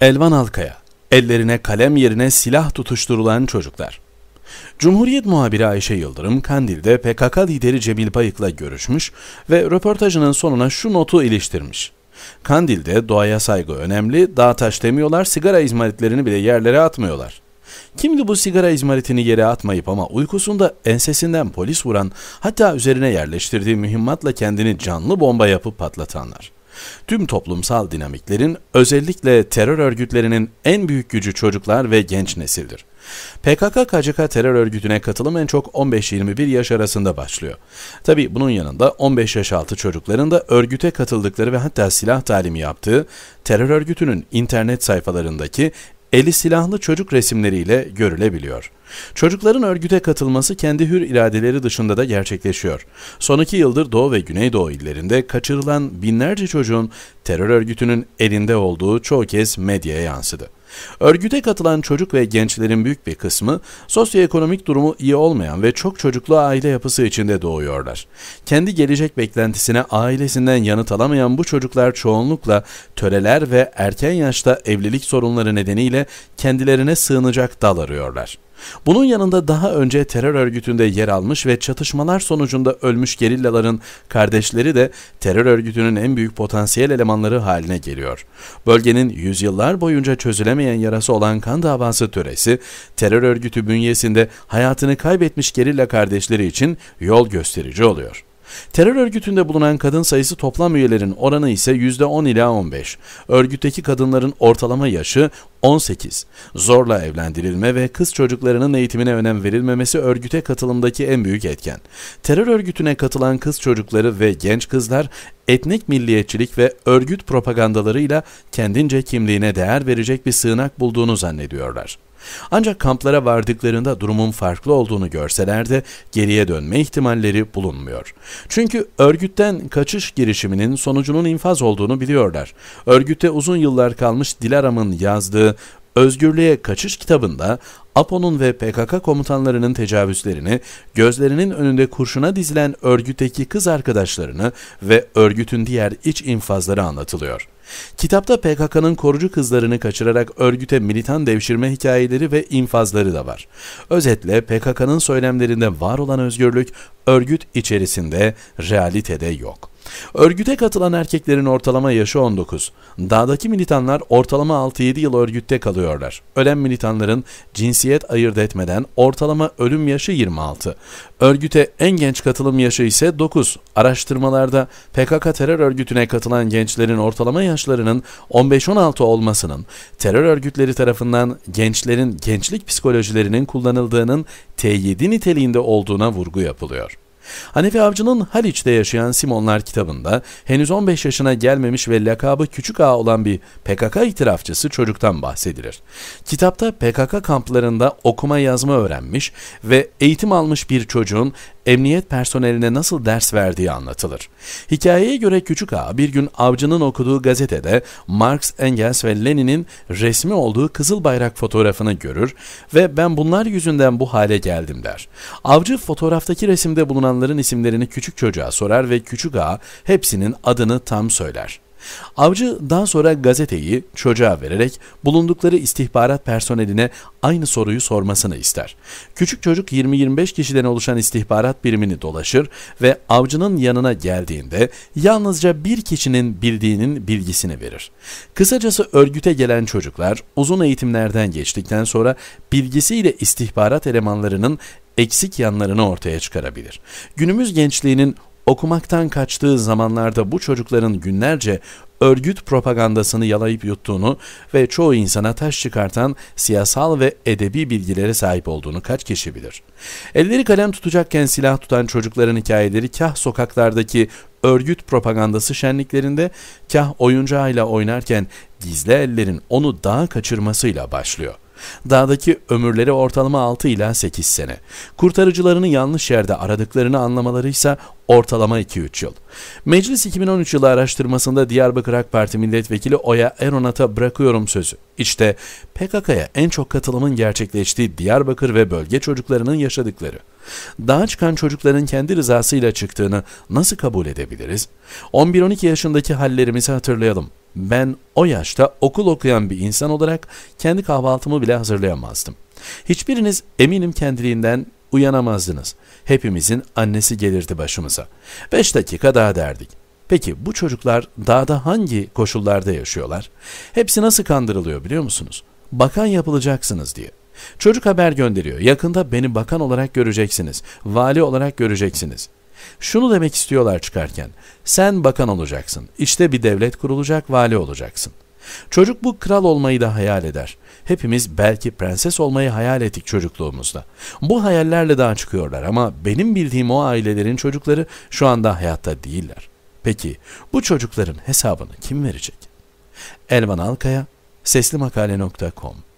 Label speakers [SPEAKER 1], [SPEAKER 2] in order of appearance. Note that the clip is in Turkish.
[SPEAKER 1] Elvan Alkaya, ellerine kalem yerine silah tutuşturulan çocuklar. Cumhuriyet muhabiri Ayşe Yıldırım, Kandil'de PKK lideri Cemil Bayık'la görüşmüş ve röportajının sonuna şu notu iliştirmiş. Kandil'de doğaya saygı önemli, dağ taş demiyorlar, sigara izmaritlerini bile yerlere atmıyorlar. Kimdi bu sigara izmaritini yere atmayıp ama uykusunda ensesinden polis vuran, hatta üzerine yerleştirdiği mühimmatla kendini canlı bomba yapıp patlatanlar.'' Tüm toplumsal dinamiklerin özellikle terör örgütlerinin en büyük gücü çocuklar ve genç nesildir. PKK-KCK terör örgütüne katılım en çok 15-21 yaş arasında başlıyor. Tabi bunun yanında 15 yaş altı çocukların da örgüte katıldıkları ve hatta silah talimi yaptığı terör örgütünün internet sayfalarındaki eli silahlı çocuk resimleriyle görülebiliyor. Çocukların örgüte katılması kendi hür iradeleri dışında da gerçekleşiyor. Son iki yıldır Doğu ve Güneydoğu illerinde kaçırılan binlerce çocuğun terör örgütünün elinde olduğu çoğu kez medyaya yansıdı. Örgüte katılan çocuk ve gençlerin büyük bir kısmı sosyoekonomik durumu iyi olmayan ve çok çocuklu aile yapısı içinde doğuyorlar. Kendi gelecek beklentisine ailesinden yanıt alamayan bu çocuklar çoğunlukla töreler ve erken yaşta evlilik sorunları nedeniyle kendilerine sığınacak dal arıyorlar. Bunun yanında daha önce terör örgütünde yer almış ve çatışmalar sonucunda ölmüş gerillaların kardeşleri de terör örgütünün en büyük potansiyel elemanları haline geliyor. Bölgenin yüzyıllar boyunca çözülemeyen yarası olan kan davası töresi, terör örgütü bünyesinde hayatını kaybetmiş gerilla kardeşleri için yol gösterici oluyor. Terör örgütünde bulunan kadın sayısı toplam üyelerin oranı ise %10 ila 15. Örgütteki kadınların ortalama yaşı 18. Zorla evlendirilme ve kız çocuklarının eğitimine önem verilmemesi örgüte katılımdaki en büyük etken. Terör örgütüne katılan kız çocukları ve genç kızlar etnik milliyetçilik ve örgüt propagandalarıyla kendince kimliğine değer verecek bir sığınak bulduğunu zannediyorlar. Ancak kamplara vardıklarında durumun farklı olduğunu görseler de geriye dönme ihtimalleri bulunmuyor. Çünkü örgütten kaçış girişiminin sonucunun infaz olduğunu biliyorlar. Örgütte uzun yıllar kalmış Dilara'mın yazdığı Özgürlüğe Kaçış kitabında APO'nun ve PKK komutanlarının tecavüzlerini, gözlerinin önünde kurşuna dizilen örgüteki kız arkadaşlarını ve örgütün diğer iç infazları anlatılıyor. Kitapta PKK'nın korucu kızlarını kaçırarak örgüte militan devşirme hikayeleri ve infazları da var. Özetle PKK'nın söylemlerinde var olan özgürlük örgüt içerisinde realitede yok. Örgüte katılan erkeklerin ortalama yaşı 19. Dağdaki militanlar ortalama 6-7 yıl örgütte kalıyorlar. Ölen militanların cinsiyet ayırt etmeden ortalama ölüm yaşı 26. Örgüte en genç katılım yaşı ise 9. Araştırmalarda PKK terör örgütüne katılan gençlerin ortalama yaşlarının 15-16 olmasının terör örgütleri tarafından gençlerin gençlik psikolojilerinin kullanıldığının T7 niteliğinde olduğuna vurgu yapılıyor. Hanefi Avcı'nın Haliç'te yaşayan Simonlar kitabında henüz 15 yaşına gelmemiş ve lakabı küçük ağa olan bir PKK itirafçısı çocuktan bahsedilir. Kitapta PKK kamplarında okuma yazma öğrenmiş ve eğitim almış bir çocuğun emniyet personeline nasıl ders verdiği anlatılır. Hikayeye göre Küçük Ağa bir gün Avcı'nın okuduğu gazetede Marx, Engels ve Lenin'in resmi olduğu kızıl bayrak fotoğrafını görür ve ben bunlar yüzünden bu hale geldim der. Avcı fotoğraftaki resimde bulunan insanların isimlerini küçük çocuğa sorar ve küçük ağa hepsinin adını tam söyler. Avcı daha sonra gazeteyi çocuğa vererek bulundukları istihbarat personeline aynı soruyu sormasını ister. Küçük çocuk 20-25 kişiden oluşan istihbarat birimini dolaşır ve avcının yanına geldiğinde yalnızca bir kişinin bildiğinin bilgisini verir. Kısacası örgüte gelen çocuklar uzun eğitimlerden geçtikten sonra bilgisiyle istihbarat elemanlarının eksik yanlarını ortaya çıkarabilir. Günümüz gençliğinin okumaktan kaçtığı zamanlarda bu çocukların günlerce örgüt propagandasını yalayıp yuttuğunu ve çoğu insana taş çıkartan siyasal ve edebi bilgilere sahip olduğunu kaç kişi bilir? Elleri kalem tutacakken silah tutan çocukların hikayeleri kah sokaklardaki örgüt propagandası şenliklerinde kah oyuncağıyla oynarken gizli ellerin onu dağa kaçırmasıyla başlıyor.'' Dağdaki ömürleri ortalama 6 ila 8 sene. Kurtarıcılarını yanlış yerde aradıklarını anlamaları ise ortalama 2-3 yıl. Meclis 2013 yılı araştırmasında Diyarbakır AK Parti Milletvekili Oya Eronat'a bırakıyorum sözü. İşte PKK'ya en çok katılımın gerçekleştiği Diyarbakır ve bölge çocuklarının yaşadıkları. Dağa çıkan çocukların kendi rızasıyla çıktığını nasıl kabul edebiliriz? 11-12 yaşındaki hallerimizi hatırlayalım. Ben o yaşta okul okuyan bir insan olarak kendi kahvaltımı bile hazırlayamazdım. Hiçbiriniz eminim kendiliğinden uyanamazdınız. Hepimizin annesi gelirdi başımıza. Beş dakika daha derdik. Peki bu çocuklar dağda hangi koşullarda yaşıyorlar? Hepsi nasıl kandırılıyor biliyor musunuz? Bakan yapılacaksınız diye. Çocuk haber gönderiyor. Yakında beni bakan olarak göreceksiniz. Vali olarak göreceksiniz. Şunu demek istiyorlar çıkarken. Sen bakan olacaksın. İşte bir devlet kurulacak, vali olacaksın. Çocuk bu kral olmayı da hayal eder. Hepimiz belki prenses olmayı hayal ettik çocukluğumuzda. Bu hayallerle daha çıkıyorlar ama benim bildiğim o ailelerin çocukları şu anda hayatta değiller. Peki bu çocukların hesabını kim verecek? Elvan Alkaya, seslimakale.com